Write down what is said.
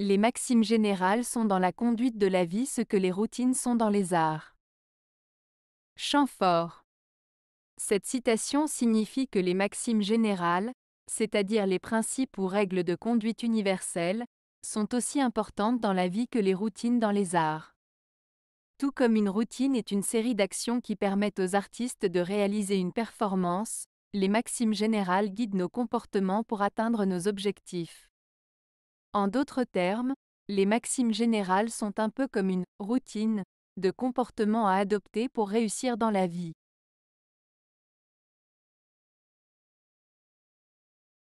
Les maximes générales sont dans la conduite de la vie ce que les routines sont dans les arts. Champfort Cette citation signifie que les maximes générales, c'est-à-dire les principes ou règles de conduite universelles, sont aussi importantes dans la vie que les routines dans les arts. Tout comme une routine est une série d'actions qui permettent aux artistes de réaliser une performance, les maximes générales guident nos comportements pour atteindre nos objectifs. En d'autres termes, les maximes générales sont un peu comme une routine de comportement à adopter pour réussir dans la vie.